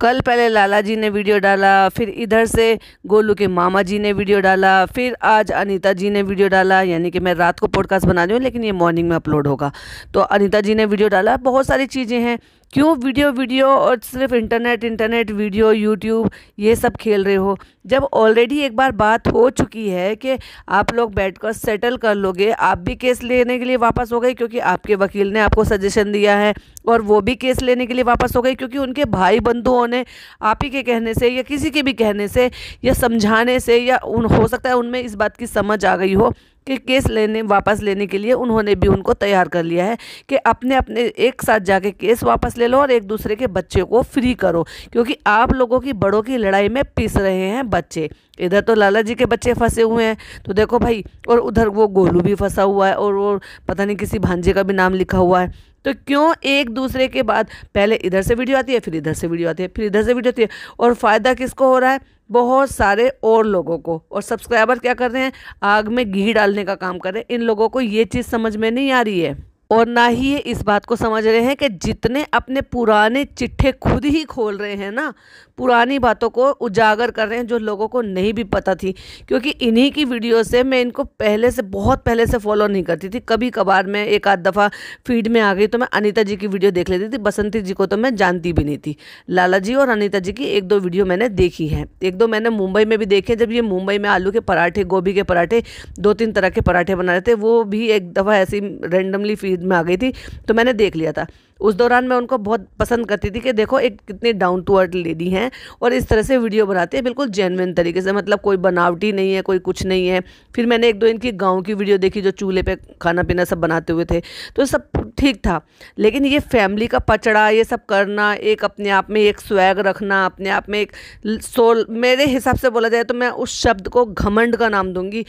कल पहले लाला जी ने वीडियो डाला फिर इधर से गोलू के मामा जी ने वीडियो डाला फिर आज अनीता जी ने वीडियो डाला यानी कि मैं रात को पॉडकास्ट बना रही हूँ लेकिन ये मॉर्निंग में अपलोड होगा तो अनीता जी ने वीडियो डाला बहुत सारी चीज़ें हैं क्यों वीडियो वीडियो और सिर्फ इंटरनेट इंटरनेट वीडियो यूट्यूब ये सब खेल रहे हो जब ऑलरेडी एक बार बात हो चुकी है कि आप लोग बैठकर सेटल कर लोगे आप भी केस लेने के लिए वापस हो गए क्योंकि आपके वकील ने आपको सजेशन दिया है और वो भी केस लेने के लिए वापस हो गई क्योंकि उनके भाई बंधुओं ने आप ही के कहने से या किसी के भी कहने से या समझाने से या उन हो सकता है उनमें इस बात की समझ आ गई हो कि केस लेने वापस लेने के लिए उन्होंने भी उनको तैयार कर लिया है कि अपने अपने एक साथ जाके केस वापस ले लो और एक दूसरे के बच्चे को फ्री करो क्योंकि आप लोगों की बड़ों की लड़ाई में पिस रहे हैं बच्चे इधर तो लाला जी के बच्चे फंसे हुए हैं तो देखो भाई और उधर वो गोलू भी फंसा हुआ है और वो पता नहीं किसी भांजे का भी नाम लिखा हुआ है तो क्यों एक दूसरे के बाद पहले इधर से वीडियो आती है फिर इधर से वीडियो आती है फिर इधर से वीडियो आती है और फ़ायदा किसको हो रहा है बहुत सारे और लोगों को और सब्सक्राइबर क्या कर रहे हैं आग में घी डालने का काम कर रहे हैं इन लोगों को ये चीज़ समझ में नहीं आ रही है और ना ही ये इस बात को समझ रहे हैं कि जितने अपने पुराने चिट्ठे खुद ही खोल रहे हैं ना पुरानी बातों को उजागर कर रहे हैं जो लोगों को नहीं भी पता थी क्योंकि इन्हीं की वीडियो से मैं इनको पहले से बहुत पहले से फॉलो नहीं करती थी कभी कभार मैं एक आध दफ़ा फीड में आ गई तो मैं अनिता जी की वीडियो देख लेती थी बसंती जी को तो मैं जानती भी नहीं थी लाला जी और अनिता जी की एक दो वीडियो मैंने देखी है एक दो मैंने मुंबई में भी देखे जब ये मुंबई में आलू के पराठे गोभी के पराठे दो तीन तरह के पराठे बना रहे थे वो भी एक दफ़ा ऐसी रेंडमली फीड में आ गई थी तो मैंने देख लिया था उस दौरान मैं उनको बहुत पसंद करती थी कि देखो एक कितनी डाउन टू अर्थ लेडी हैं और इस तरह से वीडियो बनाते हैं बिल्कुल जेनविन तरीके से मतलब कोई बनावटी नहीं है कोई कुछ नहीं है फिर मैंने एक दो इनकी गाँव की वीडियो देखी जो चूल्हे पर खाना पीना सब बनाते हुए थे तो सब ठीक था लेकिन ये फैमिली का पचड़ा ये सब करना एक अपने आप में एक स्वैग रखना अपने आप में एक सोल मेरे हिसाब से बोला जाए तो मैं उस शब्द को घमंड का नाम दूंगी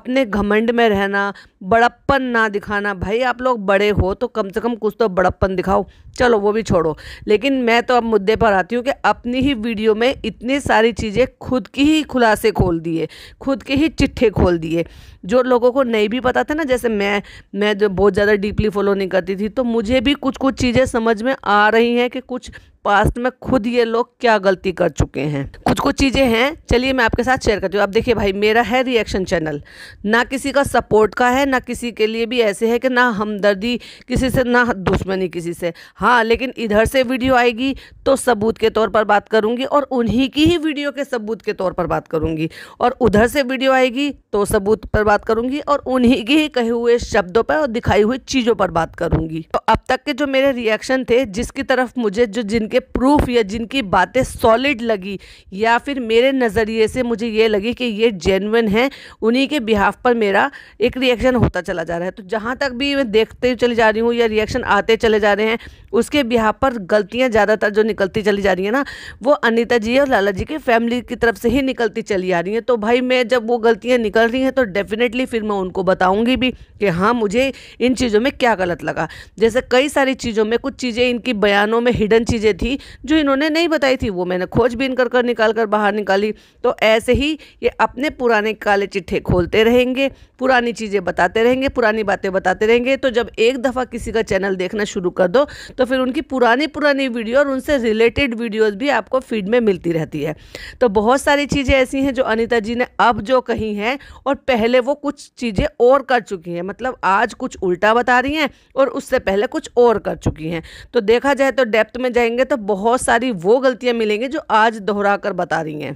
अपने घमंड में रहना बड़प्पन ना दिखाना भाई आप लोग बड़े हो तो कम से कम कुछ तो बड़प्पन बटन दिखाओ चलो वो भी छोड़ो लेकिन मैं तो अब मुद्दे पर आती हूँ कि अपनी ही वीडियो में इतनी सारी चीज़ें खुद की ही खुलासे खोल दिए खुद के ही चिट्ठे खोल दिए जो लोगों को नहीं भी पता था ना जैसे मैं मैं जो बहुत ज़्यादा डीपली फॉलो नहीं करती थी तो मुझे भी कुछ कुछ चीज़ें समझ में आ रही हैं कि कुछ पास्ट में खुद ये लोग क्या गलती कर चुके हैं कुछ कुछ चीज़ें हैं चलिए मैं आपके साथ शेयर करती हूँ अब देखिए भाई मेरा है रिएक्शन चैनल ना किसी का सपोर्ट का है ना किसी के लिए भी ऐसे है कि ना हमदर्दी किसी से ना दुश्मनी किसी से हाँ लेकिन इधर से वीडियो आएगी तो सबूत के तौर पर बात करूँगी और उन्हीं की ही वीडियो के सबूत के तौर पर बात करूँगी और उधर से वीडियो आएगी तो सबूत पर बात करूँगी और उन्हीं के ही कहे हुए शब्दों पर और दिखाई हुई चीज़ों पर बात करूँगी तो अब तक के जो मेरे रिएक्शन थे जिसकी तरफ मुझे जो जिन के प्रूफ या जिनकी बातें सॉलिड लगी या फिर मेरे नज़रिए से मुझे ये लगी कि ये जेनवन है उन्हीं के बिहाफ पर मेरा एक रिएक्शन होता चला जा रहा है तो जहाँ तक भी मैं देखते चली जा रही हूँ या रिएक्शन आते चले जा रहे हैं उसके बिहाफ पर गलतियाँ ज़्यादातर जो निकलती चली जा रही हैं ना वो अनिता जी और लाला जी की फैमिली की तरफ से ही निकलती चली आ रही हैं तो भाई मैं जब वो गलतियाँ निकल रही हैं तो डेफिनेटली फिर मैं उनको बताऊँगी भी कि हाँ मुझे इन चीज़ों में क्या गलत लगा जैसे कई सारी चीज़ों में कुछ चीज़ें इनकी बयानों में हिडन चीज़ें थी जो इन्होंने नहीं बताई थी वो मैंने खोजबीन कर कर निकाल कर बाहर निकाली तो ऐसे ही ये अपने पुराने काले चिट्ठे खोलते रहेंगे पुरानी चीज़ें बताते रहेंगे पुरानी बातें बताते रहेंगे तो जब एक दफ़ा किसी का चैनल देखना शुरू कर दो तो फिर उनकी पुरानी पुरानी वीडियो और उनसे रिलेटेड वीडियोज़ भी आपको फीड में मिलती रहती है तो बहुत सारी चीज़ें ऐसी हैं जो अनिता जी ने अब जो कही हैं और पहले वो कुछ चीज़ें और कर चुकी हैं मतलब आज कुछ उल्टा बता रही हैं और उससे पहले कुछ और कर चुकी हैं तो देखा जाए तो डेप्थ में जाएंगे तो तो बहुत सारी वो गलतियां मिलेंगी जो आज दोहरा कर बता रही हैं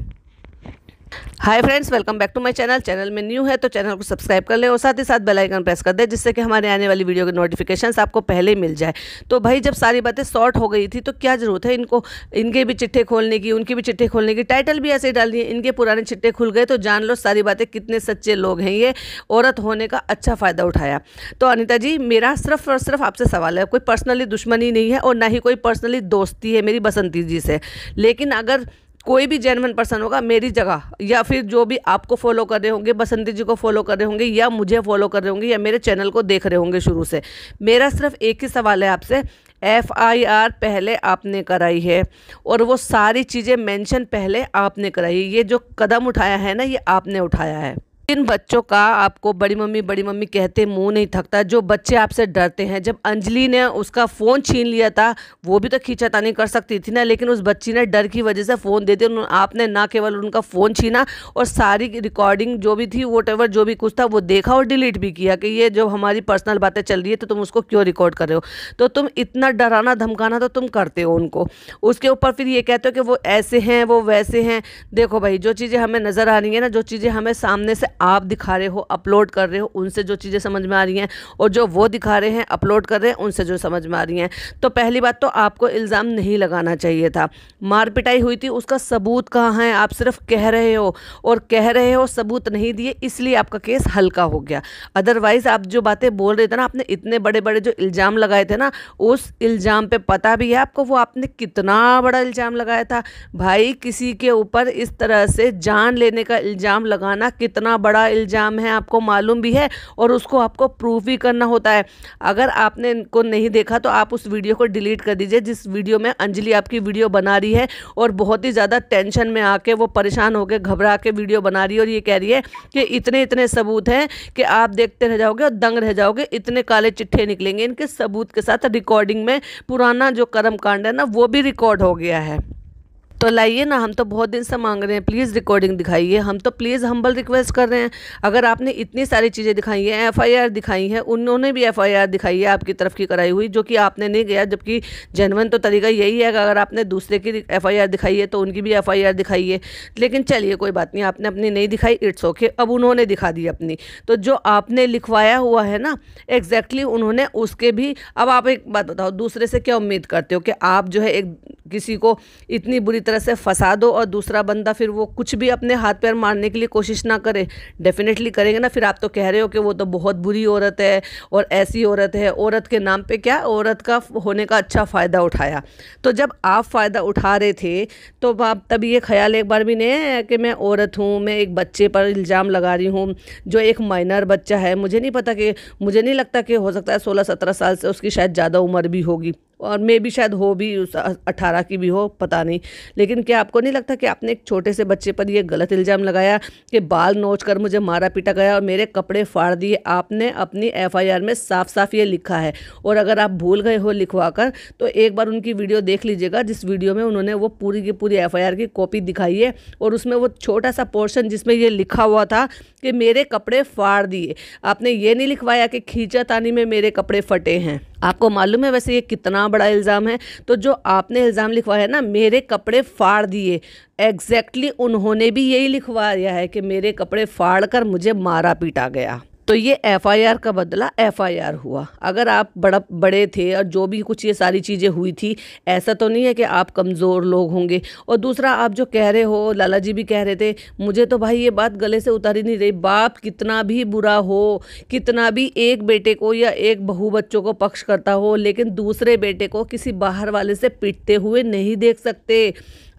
hi friends welcome back to my channel channel में न्यू है तो चैनल को सब्सक्राइब कर लें और साथ ही साथ बेल आइकन प्रेस कर दें जिससे कि हमारे आने वाली वीडियो के नोटिफिकेशंस आपको पहले मिल जाए तो भाई जब सारी बातें शॉर्ट हो गई थी तो क्या ज़रूरत है इनको इनके भी चिट्ठे खोलने की उनके भी चिट्ठे खोलने की टाइटल भी ऐसे ही डाल दिए इनके पुराने चिट्ठे खुल गए तो जान लो सारी बातें कितने सच्चे लोग हैं ये औरत होने का अच्छा फ़ायदा उठाया तो अनिता जी मेरा सिर्फ और सिर्फ आपसे सवाल है कोई पर्सनली दुश्मनी नहीं है और ना ही कोई पर्सनली दोस्ती है मेरी बसंती जी से लेकिन अगर कोई भी जेनवन पर्सन होगा मेरी जगह या फिर जो भी आपको फॉलो कर रहे होंगे बसंती जी को फॉलो कर रहे होंगे या मुझे फॉलो कर रहे होंगे या मेरे चैनल को देख रहे होंगे शुरू से मेरा सिर्फ एक ही सवाल है आपसे एफ आई आर पहले आपने कराई है और वो सारी चीज़ें मेंशन पहले आपने कराई है ये जो कदम उठाया है ना ये आपने उठाया है जिन बच्चों का आपको बड़ी मम्मी बड़ी मम्मी कहते मुंह नहीं थकता जो बच्चे आपसे डरते हैं जब अंजलि ने उसका फ़ोन छीन लिया था वो भी तो नहीं कर सकती थी ना लेकिन उस बच्ची ने डर की वजह से फ़ोन दे दिया आपने ना केवल उनका फ़ोन छीना और सारी रिकॉर्डिंग जो भी थी वोट जो भी कुछ था वो देखा और डिलीट भी किया कि ये जो हमारी पर्सनल बातें चल रही है तो तुम उसको क्यों रिकॉर्ड कर रहे हो तो तुम इतना डराना धमकाना तो तुम करते हो उनको उसके ऊपर फिर ये कहते हो कि वो ऐसे हैं वो वैसे हैं देखो भाई जो चीज़ें हमें नज़र आ रही है ना जो चीज़ें हमें सामने से आप दिखा रहे हो अपलोड कर रहे हो उनसे जो चीज़ें समझ में आ रही हैं और जो वो दिखा रहे हैं अपलोड कर रहे हैं उनसे जो समझ में आ रही हैं तो पहली बात तो आपको इल्ज़ाम नहीं लगाना चाहिए था मार पिटाई हुई थी उसका सबूत कहाँ है आप सिर्फ कह रहे हो और कह रहे हो सबूत नहीं दिए इसलिए आपका केस हल्का हो गया अदरवाइज़ आप जो बातें बोल रहे थे ना आपने इतने बड़े बड़े जो इल्ज़ाम लगाए थे ना उस इल्ज़ाम पर पता भी है आपको वो आपने कितना बड़ा इल्ज़ाम लगाया था भाई किसी के ऊपर इस तरह से जान लेने का इल्ज़ाम लगाना कितना बड़ा इल्ज़ाम है आपको मालूम भी है और उसको आपको प्रूफ भी करना होता है अगर आपने इनको नहीं देखा तो आप उस वीडियो को डिलीट कर दीजिए जिस वीडियो में अंजलि आपकी वीडियो बना रही है और बहुत ही ज़्यादा टेंशन में आके वो परेशान होकर घबरा के वीडियो बना रही है और ये कह रही है कि इतने इतने सबूत हैं कि आप देखते रह जाओगे और दंग रह जाओगे इतने काले चिट्ठे निकलेंगे इनके सबूत के साथ रिकॉर्डिंग में पुराना जो कर्म कांड है ना वो भी रिकॉर्ड हो गया है तो लाइए ना हम तो बहुत दिन से मांग रहे हैं प्लीज़ रिकॉर्डिंग दिखाइए हम तो प्लीज़ हम्बल रिक्वेस्ट कर रहे हैं अगर आपने इतनी सारी चीज़ें दिखाई हैं एफआईआर दिखाई है उन्होंने भी एफआईआर दिखाई है आपकी तरफ की कराई हुई जो कि आपने नहीं गया जबकि जेनवन तो तरीका यही है कि अगर आपने दूसरे की एफ दिखाई है तो उनकी भी एफ दिखाई है लेकिन चलिए कोई बात नहीं आपने अपनी नहीं दिखाई इट्स ओके अब उन्होंने दिखा दी अपनी तो जो आपने लिखवाया हुआ है ना एग्जैक्टली उन्होंने उसके भी अब आप एक बात बताओ दूसरे से क्या उम्मीद करते हो कि आप जो है एक किसी को इतनी बुरी तरह से फंसा दो और दूसरा बंदा फिर वो कुछ भी अपने हाथ पैर मारने के लिए कोशिश ना करे डेफिनेटली करेंगे ना फिर आप तो कह रहे हो कि वो तो बहुत बुरी औरत है और ऐसी औरत है औरत के नाम पे क्या औरत का होने का अच्छा फ़ायदा उठाया तो जब आप फ़ायदा उठा रहे थे तो आप तब ये ख्याल एक बार भी नहीं है कि मैं औरत हूँ मैं एक बच्चे पर इल्ज़ाम लगा रही हूँ जो एक माइनर बच्चा है मुझे नहीं पता कि मुझे नहीं लगता कि हो सकता है सोलह सत्रह साल से उसकी शायद ज़्यादा उम्र भी होगी और मे भी शायद हो भी उस अठारह की भी हो पता नहीं लेकिन क्या आपको नहीं लगता कि आपने एक छोटे से बच्चे पर यह गलत इल्ज़ाम लगाया कि बाल नोच कर मुझे मारा पीटा गया और मेरे कपड़े फाड़ दिए आपने अपनी एफआईआर में साफ साफ ये लिखा है और अगर आप भूल गए हो लिखवा कर तो एक बार उनकी वीडियो देख लीजिएगा जिस वीडियो में उन्होंने वो पूरी की पूरी एफ की कॉपी दिखाई है और उसमें वो छोटा सा पोर्शन जिसमें ये लिखा हुआ था कि मेरे कपड़े फाड़ दिए आपने ये नहीं लिखवाया कि खींचा तानी में मेरे कपड़े फटे हैं आपको मालूम है वैसे ये कितना बड़ा इल्ज़ाम है तो जो आपने इल्ज़ाम लिखवाया है ना मेरे कपड़े फाड़ दिए एग्जैक्टली exactly उन्होंने भी यही लिखवाया है कि मेरे कपड़े फाड़ कर मुझे मारा पीटा गया तो ये एफआईआर का बदला एफआईआर हुआ अगर आप बड़ा बड़े थे और जो भी कुछ ये सारी चीज़ें हुई थी ऐसा तो नहीं है कि आप कमज़ोर लोग होंगे और दूसरा आप जो कह रहे हो लाला जी भी कह रहे थे मुझे तो भाई ये बात गले से ही नहीं रही बाप कितना भी बुरा हो कितना भी एक बेटे को या एक बहू बच्चों को पक्ष करता हो लेकिन दूसरे बेटे को किसी बाहर वाले से पिटते हुए नहीं देख सकते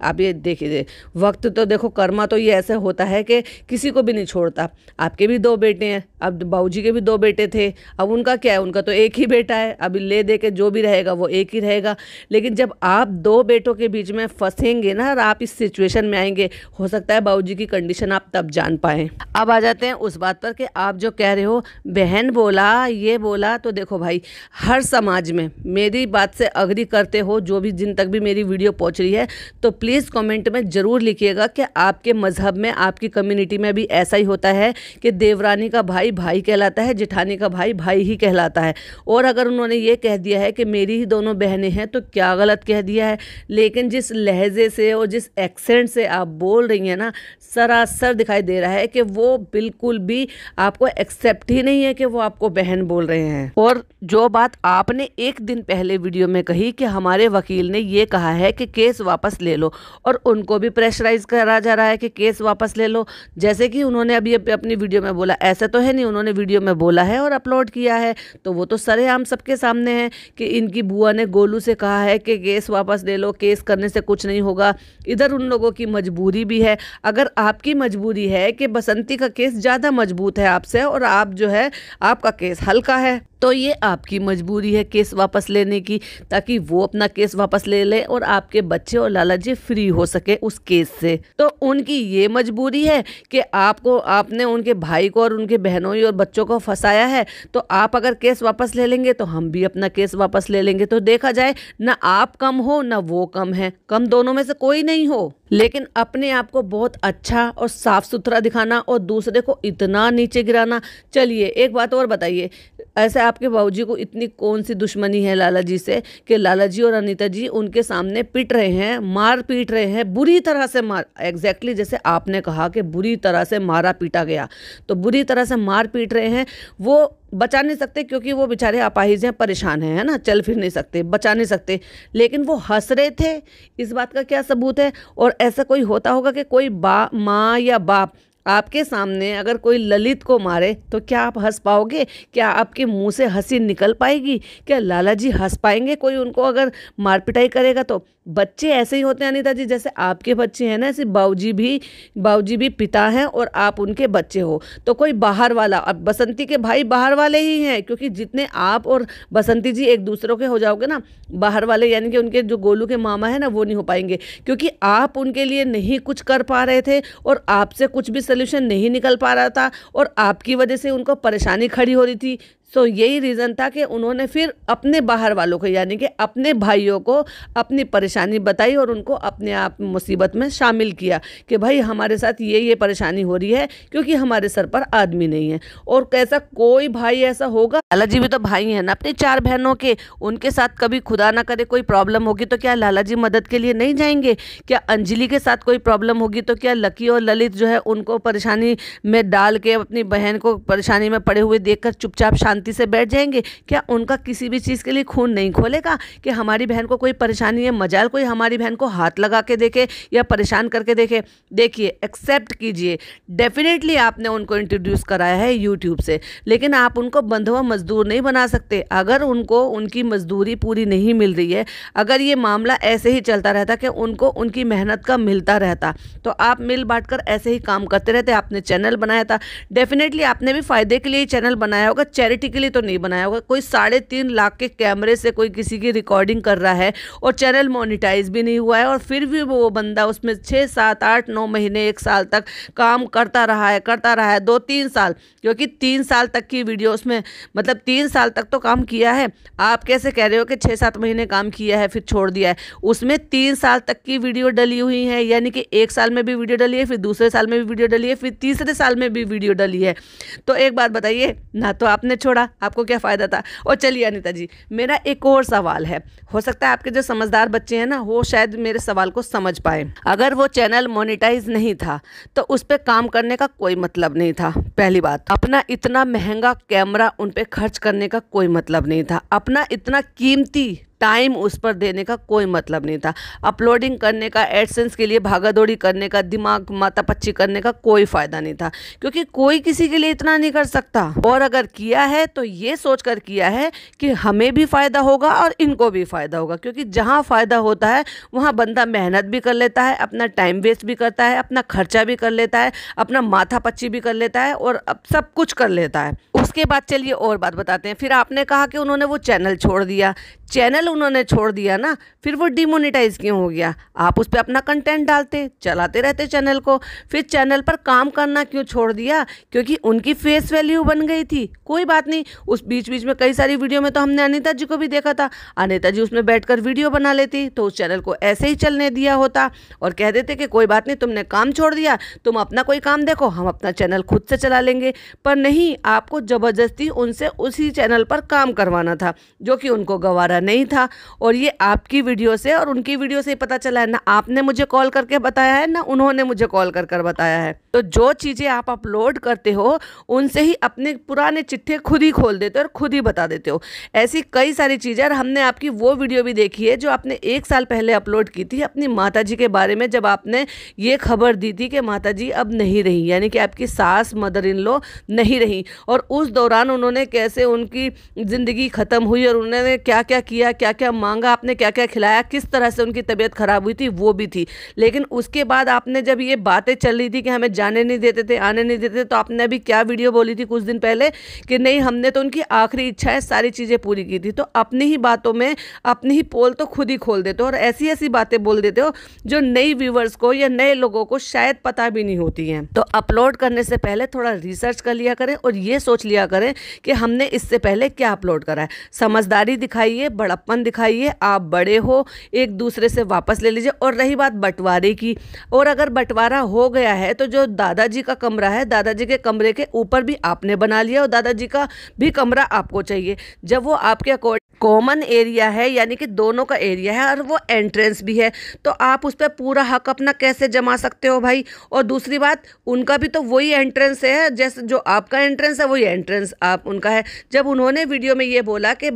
आप ये देखिए वक्त तो देखो कर्मा तो ये ऐसे होता है कि किसी को भी नहीं छोड़ता आपके भी दो बेटे हैं अब बाबू के भी दो बेटे थे अब उनका क्या है उनका तो एक ही बेटा है अभी ले दे के जो भी रहेगा वो एक ही रहेगा लेकिन जब आप दो बेटों के बीच में फंसेंगे ना और आप इस सिचुएशन में आएंगे हो सकता है बाबू की कंडीशन आप तब जान पाए अब आ जाते हैं उस बात पर कि आप जो कह रहे हो बहन बोला ये बोला तो देखो भाई हर समाज में मेरी बात से अग्री करते हो जो भी जिन तक भी मेरी वीडियो पहुँच रही है तो प्लीज़ कमेंट में ज़रूर लिखिएगा कि आपके मज़हब में आपकी कम्युनिटी में भी ऐसा ही होता है कि देवरानी का भाई भाई कहलाता है जिठानी का भाई भाई ही कहलाता है और अगर उन्होंने ये कह दिया है कि मेरी ही दोनों बहनें हैं तो क्या गलत कह दिया है लेकिन जिस लहजे से और जिस एक्सेंट से आप बोल रही हैं ना सरासर दिखाई दे रहा है कि वो बिल्कुल भी आपको एक्सेप्ट ही नहीं है कि वो आपको बहन बोल रहे हैं और जो बात आपने एक दिन पहले वीडियो में कही कि हमारे वकील ने ये कहा है कि केस वापस ले लो और उनको भी प्रेशराइज करा जा रहा है कि केस वापस ले लो जैसे कि उन्होंने अभी अपनी वीडियो में बोला ऐसा तो है नहीं उन्होंने वीडियो में बोला है और अपलोड किया है तो वो तो सरेआम सबके सामने है कि इनकी बुआ ने गोलू से कहा है कि केस वापस ले लो केस करने से कुछ नहीं होगा इधर उन लोगों की मजबूरी भी है अगर आपकी मजबूरी है कि बसंती का केस ज़्यादा मजबूत है आपसे और आप जो है आपका केस हल्का है तो ये आपकी मजबूरी है केस वापस लेने की ताकि वो अपना केस वापस ले लें और आपके बच्चे और लाला जी फ्री हो सके उस केस से तो उनकी ये मजबूरी है कि आपको आपने उनके भाई को और उनके बहनों और बच्चों को फंसाया है तो आप अगर केस वापस ले लेंगे तो हम भी अपना केस वापस ले लेंगे तो देखा जाए ना आप कम हो ना वो कम है कम दोनों में से कोई नहीं हो लेकिन अपने आप को बहुत अच्छा और साफ सुथरा दिखाना और दूसरे को इतना नीचे गिराना चलिए एक बात और बताइए ऐसे आपके बाबूजी को इतनी कौन सी दुश्मनी है लाला जी से कि लाला जी और अनिता जी उनके सामने पिट रहे हैं मार पीट रहे हैं बुरी तरह से मार एग्जैक्टली जैसे आपने कहा कि बुरी तरह से मारा पीटा गया तो बुरी तरह से मार पीट रहे हैं वो बचा नहीं सकते क्योंकि वो बेचारे अपाहिज हैं परेशान हैं है ना चल फिर नहीं सकते बचा नहीं सकते लेकिन वो हंस रहे थे इस बात का क्या सबूत है और ऐसा कोई होता होगा कि कोई बा माँ या बाप आपके सामने अगर कोई ललित को मारे तो क्या आप हंस पाओगे क्या आपके मुंह से हंसी निकल पाएगी क्या लाला जी हंस पाएंगे कोई उनको अगर मारपिटाई करेगा तो बच्चे ऐसे ही होते हैं अनिता जी जैसे आपके बच्चे हैं ना ऐसे बाऊजी भी बाऊजी भी पिता हैं और आप उनके बच्चे हो तो कोई बाहर वाला अब बसंती के भाई बाहर वाले ही हैं क्योंकि जितने आप और बसंती जी एक दूसरों के हो जाओगे ना बाहर वाले यानी कि उनके जो गोलू के मामा हैं ना वो नहीं हो पाएंगे क्योंकि आप उनके लिए नहीं कुछ कर पा रहे थे और आपसे कुछ भी सोल्यूशन नहीं निकल पा रहा था और आपकी वजह से उनको परेशानी खड़ी हो रही थी सो so, यही रीज़न था कि उन्होंने फिर अपने बाहर वालों को यानी कि अपने भाइयों को अपनी परेशानी बताई और उनको अपने आप मुसीबत में शामिल किया कि भाई हमारे साथ ये ये परेशानी हो रही है क्योंकि हमारे सर पर आदमी नहीं है और कैसा कोई भाई ऐसा होगा लाला जी भी तो भाई हैं ना अपनी चार बहनों के उनके साथ कभी खुदा ना करे कोई प्रॉब्लम होगी तो क्या लाला जी मदद के लिए नहीं जाएंगे क्या अंजलि के साथ कोई प्रॉब्लम होगी तो क्या लकी और ललित जो है उनको परेशानी में डाल के अपनी बहन को परेशानी में पड़े हुए देख चुपचाप शांत शांति से बैठ जाएंगे क्या उनका किसी भी चीज़ के लिए खून नहीं खोलेगा कि हमारी बहन को कोई परेशानी है मजाल कोई हमारी बहन को हाथ लगा के देखे या परेशान करके देखे देखिए एक्सेप्ट कीजिए डेफिनेटली आपने उनको इंट्रोड्यूस कराया है यूट्यूब से लेकिन आप उनको बंधुआ मजदूर नहीं बना सकते अगर उनको उनकी मजदूरी पूरी नहीं मिल रही है अगर ये मामला ऐसे ही चलता रहता कि उनको उनकी मेहनत का मिलता रहता तो आप मिल बांट कर ऐसे ही काम करते रहते आपने चैनल बनाया था डेफिनेटली आपने भी फ़ायदे के लिए चैनल बनाया होगा चैरिटी सिक्योरिटी के लिए तो नहीं बनाया होगा कोई साढ़े तीन लाख के कैमरे से कोई किसी की रिकॉर्डिंग कर रहा है और चैनल मोनिटाइज भी नहीं हुआ है और फिर भी वो बंदा उसमें छः सात आठ नौ महीने एक साल तक काम करता रहा है करता रहा है दो तीन साल क्योंकि तीन साल तक की वीडियो उसमें मतलब तीन साल तक तो काम किया है आप कैसे कह रहे हो कि छः सात महीने काम किया है फिर छोड़ दिया है उसमें तीन साल तक की वीडियो डली हुई है यानी कि एक साल में भी वीडियो डली है फिर दूसरे साल में भी वीडियो डली है फिर तीसरे साल में भी वीडियो डली है तो एक बात बताइए ना तो आपने छोड़ा छोड़ा आपको क्या फ़ायदा था और चलिए अनिता जी मेरा एक और सवाल है हो सकता है आपके जो समझदार बच्चे हैं ना वो शायद मेरे सवाल को समझ पाए अगर वो चैनल मोनिटाइज नहीं था तो उस पर काम करने का कोई मतलब नहीं था पहली बात अपना इतना महंगा कैमरा उन पर खर्च करने का कोई मतलब नहीं था अपना इतना कीमती टाइम उस पर देने का कोई मतलब नहीं था अपलोडिंग करने का एडसेंस के लिए भागादौड़ी करने का दिमाग माता पच्ची करने का कोई फ़ायदा नहीं था क्योंकि कोई किसी के लिए इतना नहीं कर सकता और अगर किया है तो ये सोच कर किया है कि हमें भी फ़ायदा होगा और इनको भी फ़ायदा होगा क्योंकि जहाँ फ़ायदा होता है वहाँ बंदा मेहनत भी कर लेता है अपना टाइम वेस्ट भी करता है अपना खर्चा भी कर लेता है अपना माथा पच्ची भी कर लेता है और अब सब कुछ कर लेता है उसके बाद चलिए और बात बताते हैं फिर आपने कहा कि उन्होंने वो चैनल छोड़ दिया चैनल उन्होंने छोड़ दिया ना फिर वो डिमोनिटाइज क्यों हो गया आप उस पर अपना कंटेंट डालते चलाते रहते चैनल को फिर चैनल पर काम करना क्यों छोड़ दिया क्योंकि उनकी फेस वैल्यू बन गई थी कोई बात नहीं उस बीच बीच में कई सारी वीडियो में तो हमने अनिता जी को भी देखा था अनिता जी उसमें बैठ वीडियो बना लेती तो उस चैनल को ऐसे ही चलने दिया होता और कह देते कि कोई बात नहीं तुमने काम छोड़ दिया तुम अपना कोई काम देखो हम अपना चैनल खुद से चला लेंगे पर नहीं आपको जबर ज़बरदस्ती उनसे उसी चैनल पर काम करवाना था जो कि उनको गवारा नहीं था और ये आपकी वीडियो से और उनकी वीडियो से ही पता चला है ना आपने मुझे कॉल करके बताया है ना उन्होंने मुझे कॉल कर कर बताया है तो जो चीज़ें आप अपलोड करते हो उनसे ही अपने पुराने चिट्ठे खुद ही खोल देते हो और खुद ही बता देते हो ऐसी कई सारी चीज़ें और हमने आपकी वो वीडियो भी देखी है जो आपने एक साल पहले अपलोड की थी अपनी माता जी के बारे में जब आपने ये खबर दी थी कि माता जी अब नहीं रही यानी कि आपकी सास मदर इन लो नहीं रही और उस दौरान उन्होंने कैसे उनकी ज़िंदगी ख़त्म हुई और उन्होंने क्या क्या किया क्या क्या मांगा आपने क्या क्या खिलाया किस तरह से उनकी तबीयत ख़राब हुई थी वो भी थी लेकिन उसके बाद आपने जब ये बातें चल रही थी कि हमें जाने नहीं देते थे आने नहीं देते थे तो आपने अभी क्या वीडियो बोली थी कुछ दिन पहले कि नहीं हमने तो उनकी आखिरी इच्छाएँ सारी चीज़ें पूरी की थी तो अपनी ही बातों में अपनी ही पोल तो खुद ही खोल देते हो और ऐसी ऐसी बातें बोल देते हो जो नई व्यूवर्स को या नए लोगों को शायद पता भी नहीं होती हैं तो अपलोड करने से पहले थोड़ा रिसर्च कर लिया करें और ये सोच लिया किया करें कि हमने इससे पहले क्या अपलोड करा है समझदारी दिखाइए बड़प्पन दिखाइए आप बड़े हो एक दूसरे से वापस ले लीजिए और रही बात बंटवारे की और अगर बंटवारा हो गया है तो जो दादाजी का कमरा है दादाजी के कमरे के ऊपर भी आपने बना लिया और दादाजी का भी कमरा आपको चाहिए जब वो आपके अकॉर्डिंग कॉमन एरिया है यानी कि दोनों का एरिया है और वो एंट्रेंस भी है तो आप उस पर पूरा हक अपना कैसे जमा सकते हो भाई और दूसरी बात उनका भी तो वही एंट्रेंस है जैसे जो आपका एंट्रेंस है वही एंट्रेंस एंट्रेंस आप उनका है जब उन्होंने वीडियो में ये बोला कि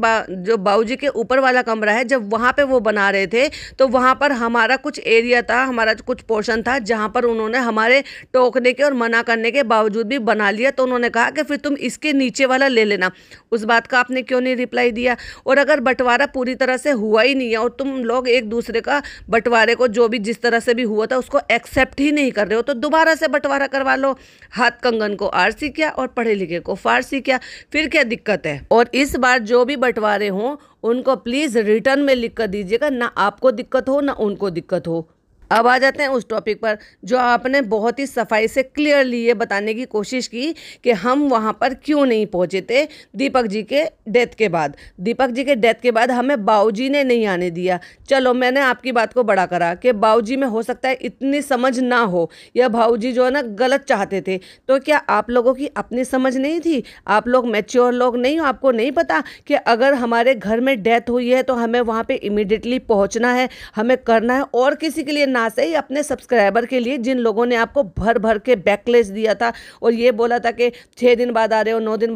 जो बाबू के ऊपर वाला कमरा है जब वहाँ पर वो बना रहे थे तो वहाँ पर हमारा कुछ एरिया था हमारा कुछ पोर्शन था जहाँ पर उन्होंने हमारे टोकने के और मना करने के बावजूद भी बना लिया तो उन्होंने कहा कि फिर तुम इसके नीचे वाला ले लेना उस बात का आपने क्यों नहीं रिप्लाई दिया और अगर बंटवारा पूरी तरह से हुआ ही नहीं है और तुम लोग एक दूसरे का बंटवारे को जो भी जिस तरह से भी हुआ था उसको एक्सेप्ट ही नहीं कर रहे हो तो दोबारा से बंटवारा करवा लो हाथ कंगन को आरसी किया और पढ़े लिखे को फार बार सी क्या फिर क्या दिक्कत है और इस बार जो भी बंटवारे हों उनको प्लीज़ रिटर्न में लिख कर दीजिएगा ना आपको दिक्कत हो ना उनको दिक्कत हो अब आ जाते हैं उस टॉपिक पर जो आपने बहुत ही सफाई से क्लियरली ये बताने की कोशिश की कि हम वहाँ पर क्यों नहीं पहुँचे थे दीपक जी के डेथ के बाद दीपक जी के डेथ के बाद हमें बाऊजी ने नहीं आने दिया चलो मैंने आपकी बात को बड़ा करा कि बाऊजी में हो सकता है इतनी समझ ना हो या भाऊजी जो है ना गलत चाहते थे तो क्या आप लोगों की अपनी समझ नहीं थी आप लोग मैच्योर लोग नहीं हो आपको नहीं पता कि अगर हमारे घर में डेथ हुई है तो हमें वहाँ पर इमिडिएटली पहुँचना है हमें करना है और किसी के लिए ना ना से ही अपने सब्सक्राइबर के लिए जिन लोगों ने आपको भर भर के बैकलेस दिया था और ये बोला था कि छः दिन बाद आ रहे हो नौ दिन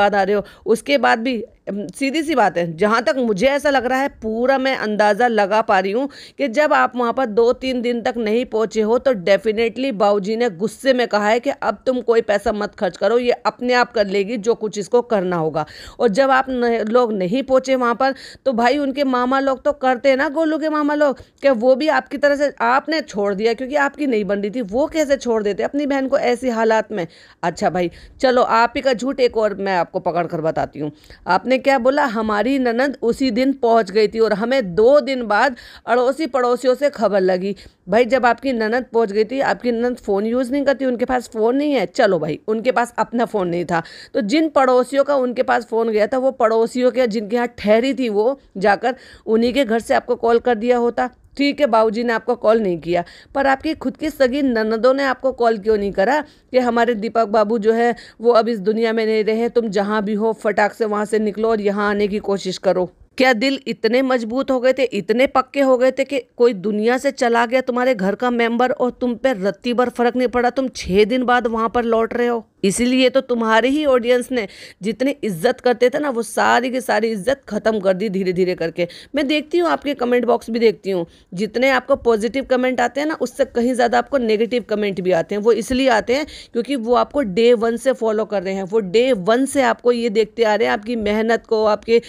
बाद आ रहे हो उसके बाद भी सीधी सी बात है जहाँ तक मुझे ऐसा लग रहा है पूरा मैं अंदाज़ा लगा पा रही हूँ कि जब आप वहाँ पर दो तीन दिन तक नहीं पहुँचे हो तो डेफिनेटली बाबूजी ने गुस्से में कहा है कि अब तुम कोई पैसा मत खर्च करो ये अपने आप कर लेगी जो कुछ इसको करना होगा और जब आप लोग नहीं पहुँचे वहाँ पर तो भाई उनके मामा लोग तो करते हैं ना गोलू के मामा लोग क्या वो भी आपकी तरह से आपने छोड़ दिया क्योंकि आपकी नहीं बन रही थी वो कैसे छोड़ देते अपनी बहन को ऐसी हालात में अच्छा भाई चलो आप ही का झूठ एक और मैं आपको पकड़ कर बताती हूँ आपने क्या बोला हमारी ननद उसी दिन पहुंच गई थी और हमें दो दिन बाद अड़ोसी पड़ोसियों से खबर लगी भाई जब आपकी ननद पहुंच गई थी आपकी ननद फ़ोन यूज़ नहीं करती उनके पास फ़ोन नहीं है चलो भाई उनके पास अपना फ़ोन नहीं था तो जिन पड़ोसियों का उनके पास फ़ोन गया था वो पड़ोसियों के जिनके यहाँ ठहरी थी वो जाकर उन्हीं के घर से आपको कॉल कर दिया होता ठीक है बाबूजी ने आपको कॉल नहीं किया पर आपकी खुद की सगी ननदों ने आपको कॉल क्यों नहीं करा कि हमारे दीपक बाबू जो है वो अब इस दुनिया में नहीं रहे तुम जहाँ भी हो फटाक से वहाँ से निकलो और यहाँ आने की कोशिश करो क्या दिल इतने मजबूत हो गए थे इतने पक्के हो गए थे कि कोई दुनिया से चला गया तुम्हारे घर का मेंबर और तुम पे रत्ती भर फर्क नहीं पड़ा तुम छः दिन बाद वहाँ पर लौट रहे हो इसीलिए तो तुम्हारे ही ऑडियंस ने जितने इज्जत करते थे ना वो सारी की सारी इज्जत खत्म कर दी धीरे धीरे करके मैं देखती हूँ आपके कमेंट बॉक्स भी देखती हूँ जितने आपको पॉजिटिव कमेंट आते हैं ना उससे कहीं ज़्यादा आपको नेगेटिव कमेंट भी आते हैं वो इसलिए आते हैं क्योंकि वो आपको डे वन से फॉलो कर रहे हैं वो डे वन से आपको ये देखते आ रहे हैं आपकी मेहनत को आपके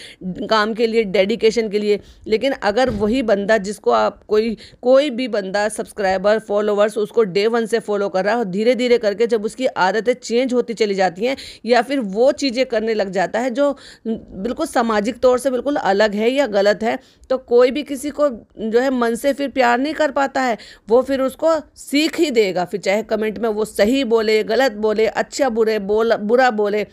काम के लिए डेडिकेशन के लिए लेकिन अगर वही बंदा जिसको आप कोई कोई भी बंदा सब्सक्राइबर फॉलोवर्स उसको डे वन से फॉलो कर रहा है और धीरे धीरे करके जब उसकी आदतें चेंज चेंज होती चली जाती हैं या फिर वो चीज़ें करने लग जाता है जो बिल्कुल सामाजिक तौर से बिल्कुल अलग है या गलत है तो कोई भी किसी को जो है मन से फिर प्यार नहीं कर पाता है वो फिर उसको सीख ही देगा फिर चाहे कमेंट में वो सही बोले गलत बोले अच्छा बुरे बोल बुरा बोले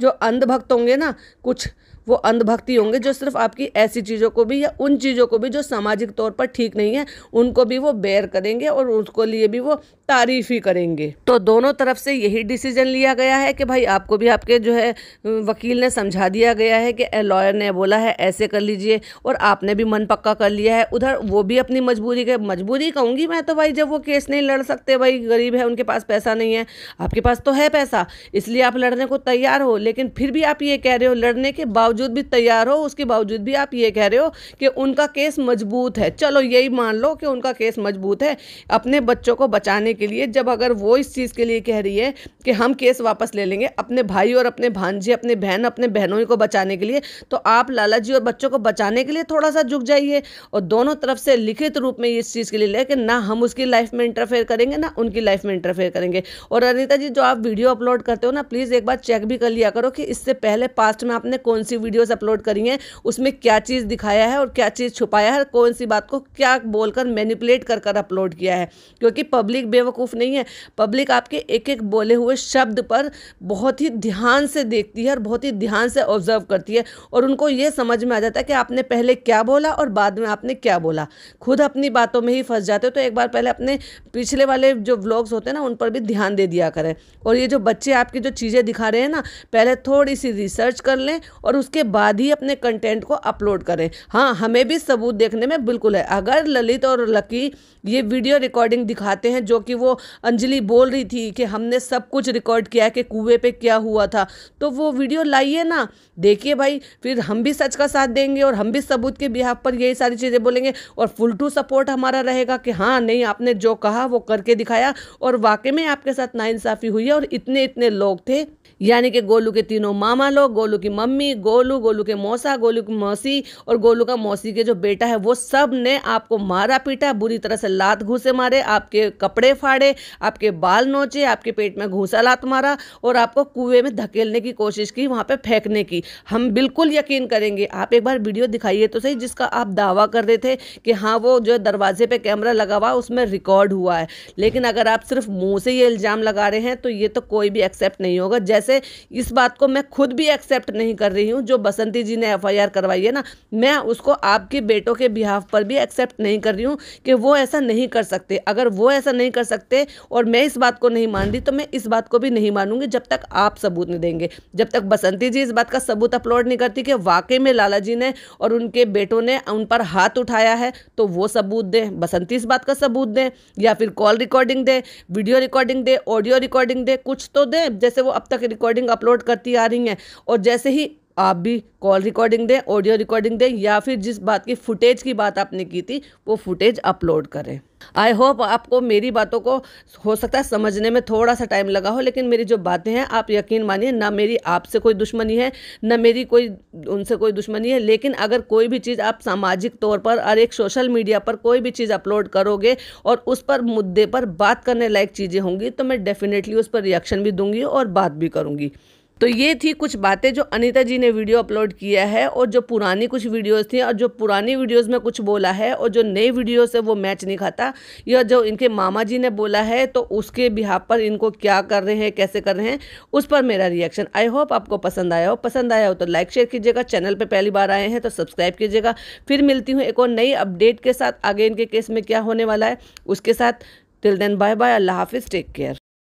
जो अंधभक्त होंगे ना कुछ वो अंधभक्ति होंगे जो सिर्फ आपकी ऐसी चीज़ों को भी या उन चीज़ों को भी जो सामाजिक तौर पर ठीक नहीं है उनको भी वो बेर करेंगे और उसको लिए भी वो तारीफ ही करेंगे तो दोनों तरफ से यही डिसीजन लिया गया है कि भाई आपको भी आपके जो है वकील ने समझा दिया गया है कि लॉयर ने बोला है ऐसे कर लीजिए और आपने भी मन पक्का कर लिया है उधर वो भी अपनी मजबूरी के मजबूरी कहूँगी मैं तो भाई जब वो केस नहीं लड़ सकते भाई गरीब है उनके पास पैसा नहीं है आपके पास तो है पैसा इसलिए आप लड़ने को तैयार हो लेकिन फिर भी आप ये कह रहे हो लड़ने के बावजूद बावजूद भी तैयार हो उसके बावजूद भी आप ये कह रहे हो कि उनका केस मजबूत है चलो यही मान लो कि उनका केस मजबूत है अपने बच्चों को बचाने के लिए जब अगर वो इस चीज़ के लिए कह रही है कि हम केस वापस ले लेंगे अपने भाई और अपने भांजे अपने बहन अपने बहनों को बचाने के लिए तो आप लाला जी और बच्चों को बचाने के लिए थोड़ा सा झुक जाइए और दोनों तरफ से लिखित रूप में इस चीज़ के लिए लेकिन ना हम उसकी लाइफ में इंटरफेयर करेंगे ना उनकी लाइफ में इंटरफेयर करेंगे और अनिता जी जो आप वीडियो अपलोड करते हो ना प्लीज़ एक बार चेक भी कर लिया करो कि इससे पहले पास्ट में आपने कौन सी वीडियोस अपलोड करी हैं उसमें क्या चीज़ दिखाया है और क्या चीज़ छुपाया है कौन सी बात को क्या बोलकर मैनिपुलेट कर कर अपलोड किया है क्योंकि पब्लिक बेवकूफ़ नहीं है पब्लिक आपके एक एक बोले हुए शब्द पर बहुत ही ध्यान से देखती है और बहुत ही ध्यान से ऑब्जर्व करती है और उनको ये समझ में आ जाता है कि आपने पहले क्या बोला और बाद में आपने क्या बोला खुद अपनी बातों में ही फंस जाते हो तो एक बार पहले अपने पिछले वाले जो व्लॉग्स होते हैं ना उन पर भी ध्यान दे दिया करें और ये जो बच्चे आपकी जो चीज़ें दिखा रहे हैं ना पहले थोड़ी सी रिसर्च कर लें और उसके उसके बाद ही अपने कंटेंट को अपलोड करें हाँ हमें भी सबूत देखने में बिल्कुल है अगर ललित और लकी ये वीडियो रिकॉर्डिंग दिखाते हैं जो कि वो अंजलि बोल रही थी कि हमने सब कुछ रिकॉर्ड किया है कि कुएं पे क्या हुआ था तो वो वीडियो लाइए ना देखिए भाई फिर हम भी सच का साथ देंगे और हम भी सबूत के बिहाफ पर यही सारी चीज़ें बोलेंगे और फुल टू सपोर्ट हमारा रहेगा कि हाँ नहीं आपने जो कहा वो करके दिखाया और वाकई में आपके साथ नाइंसाफ़ी हुई है और इतने इतने लोग थे यानी कि गोलू के तीनों मामा लोग गोलू की मम्मी गोलू गोलू गोलू के मौसा गोलू की मौसी और गोलू का मौसी के जो बेटा है वो सब ने आपको मारा पीटा बुरी तरह से लात घूसे मारे आपके कपड़े फाड़े आपके बाल नोचे आपके पेट में घूसा लात मारा और आपको कुएं में धकेलने की कोशिश की वहाँ पर फेंकने की हम बिल्कुल यकीन करेंगे आप एक बार वीडियो दिखाइए तो सही जिसका आप दावा कर रहे थे कि हाँ वो जो दरवाजे पर कैमरा लगा हुआ उसमें रिकॉर्ड हुआ है लेकिन अगर आप सिर्फ मुँह से ये इल्ज़ाम लगा रहे हैं तो ये तो कोई भी एक्सेप्ट नहीं होगा जैसे इस बात को मैं खुद भी एक्सेप्ट नहीं कर रही हूँ जो बसंती जी ने एफ करवाई है ना मैं उसको आपके बेटों के बिहाफ पर भी एक्सेप्ट नहीं कर रही हूँ कि वो ऐसा नहीं कर सकते अगर वो ऐसा नहीं कर सकते और मैं इस बात को नहीं मान रही तो मैं इस बात को भी नहीं मानूंगी जब तक आप सबूत नहीं देंगे जब तक बसंती जी इस बात का सबूत अपलोड नहीं करती कि वाकई में लाला जी ने और उनके बेटों ने उन पर हाथ उठाया है तो वो सबूत दें बसंती इस बात का सबूत दें या फिर कॉल रिकॉर्डिंग दें वीडियो रिकॉर्डिंग दें ऑडियो रिकॉर्डिंग दें कुछ तो दें जैसे वो अब तक रिकॉर्डिंग अपलोड करती आ रही हैं और जैसे ही आप भी कॉल रिकॉर्डिंग दें ऑडियो रिकॉर्डिंग दें या फिर जिस बात की फुटेज की बात आपने की थी वो फुटेज अपलोड करें आई होप आपको मेरी बातों को हो सकता है समझने में थोड़ा सा टाइम लगा हो लेकिन मेरी जो बातें हैं आप यकीन मानिए ना मेरी आपसे कोई दुश्मनी है ना मेरी कोई उनसे कोई दुश्मनी है लेकिन अगर कोई भी चीज़ आप सामाजिक तौर पर और एक सोशल मीडिया पर कोई भी चीज़ अपलोड करोगे और उस पर मुद्दे पर बात करने लायक चीज़ें होंगी तो मैं डेफिनेटली उस पर रिएक्शन भी दूंगी और बात भी करूँगी तो ये थी कुछ बातें जो अनीता जी ने वीडियो अपलोड किया है और जो पुरानी कुछ वीडियोस थी और जो पुरानी वीडियोस में कुछ बोला है और जो नई वीडियोस है वो मैच नहीं खाता या जो इनके मामा जी ने बोला है तो उसके बिहार पर इनको क्या कर रहे हैं कैसे कर रहे हैं उस पर मेरा रिएक्शन आई होप आपको पसंद आया हो पसंद आया हो तो लाइक शेयर कीजिएगा चैनल पर पहली बार आए हैं तो सब्सक्राइब कीजिएगा फिर मिलती हूँ एक और नई अपडेट के साथ आगे इनके केस में क्या होने वाला है उसके साथ टिल देन बाय बाय अल्लाह हाफिज़ टेक केयर